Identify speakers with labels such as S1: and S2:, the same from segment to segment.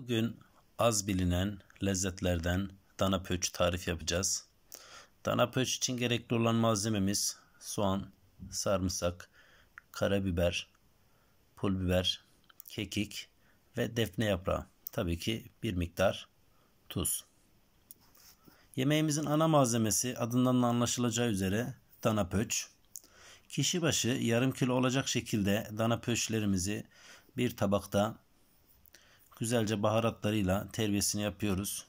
S1: Bugün az bilinen lezzetlerden dana pöç tarif yapacağız. Dana pöç için gerekli olan malzememiz soğan, sarımsak, karabiber, pul biber, kekik ve defne yaprağı. Tabii ki bir miktar tuz. Yemeğimizin ana malzemesi adından da anlaşılacağı üzere dana pöç. Kişi başı yarım kilo olacak şekilde dana pöçlerimizi bir tabakta güzelce baharatlarıyla terbiyesini yapıyoruz.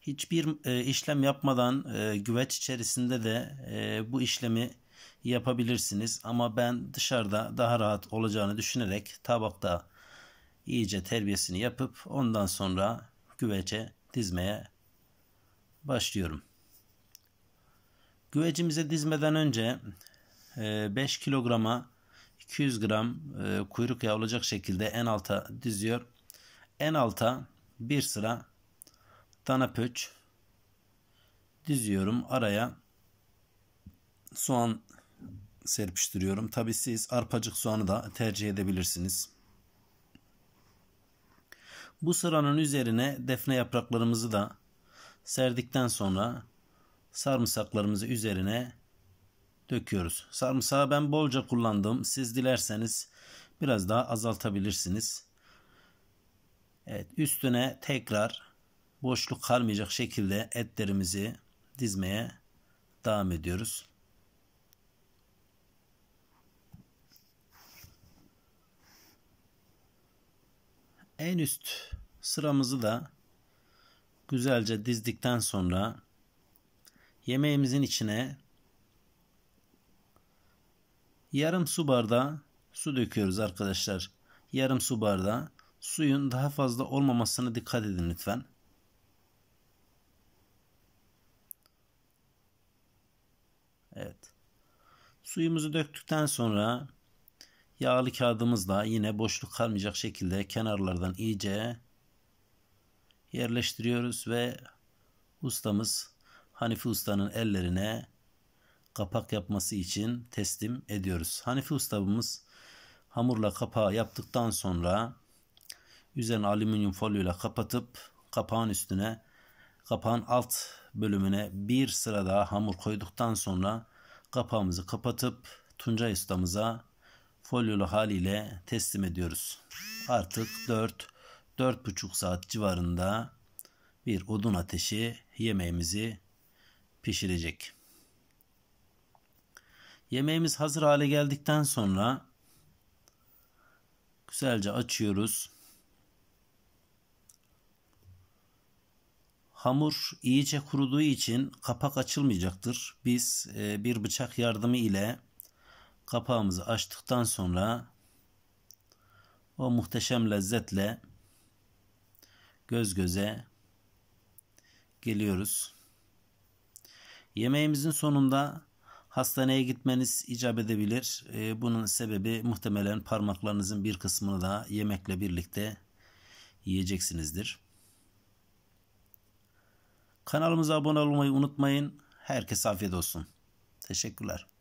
S1: Hiçbir e, işlem yapmadan e, güveç içerisinde de e, bu işlemi yapabilirsiniz. Ama ben dışarıda daha rahat olacağını düşünerek tabakta iyice terbiyesini yapıp ondan sonra güvece dizmeye başlıyorum. Güvecimize dizmeden önce 5 e, kilograma 200 gram e, kuyruk yağı olacak şekilde en alta diziyor. En alta bir sıra dana pöç diziyorum. Araya soğan serpiştiriyorum. Tabi siz arpacık soğanı da tercih edebilirsiniz. Bu sıranın üzerine defne yapraklarımızı da serdikten sonra sarımsaklarımızı üzerine döküyoruz. Sarımsağı ben bolca kullandım. Siz dilerseniz biraz daha azaltabilirsiniz. Evet, üstüne tekrar boşluk kalmayacak şekilde etlerimizi dizmeye devam ediyoruz. En üst sıramızı da güzelce dizdikten sonra yemeğimizin içine Yarım su bardağı su döküyoruz arkadaşlar. Yarım su bardağı. Suyun daha fazla olmamasına dikkat edin lütfen. Evet. Suyumuzu döktükten sonra yağlı kağıdımızla yine boşluk kalmayacak şekilde kenarlardan iyice yerleştiriyoruz ve ustamız Hanifi ustanın ellerine kapak yapması için teslim ediyoruz. Hanifi ustamız hamurla kapağı yaptıktan sonra üzerine alüminyum folyo ile kapatıp kapağın üstüne kapağın alt bölümüne bir sıra daha hamur koyduktan sonra kapağımızı kapatıp Tuncay ustamıza folyolu haliyle teslim ediyoruz. Artık 4 4,5 saat civarında bir odun ateşi yemeğimizi pişirecek. Yemeğimiz hazır hale geldikten sonra güzelce açıyoruz. Hamur iyice kuruduğu için kapak açılmayacaktır. Biz e, bir bıçak yardımı ile kapağımızı açtıktan sonra o muhteşem lezzetle göz göze geliyoruz. Yemeğimizin sonunda Hastaneye gitmeniz icap edebilir. Ee, bunun sebebi muhtemelen parmaklarınızın bir kısmını da yemekle birlikte yiyeceksinizdir. Kanalımıza abone olmayı unutmayın. Herkese afiyet olsun. Teşekkürler.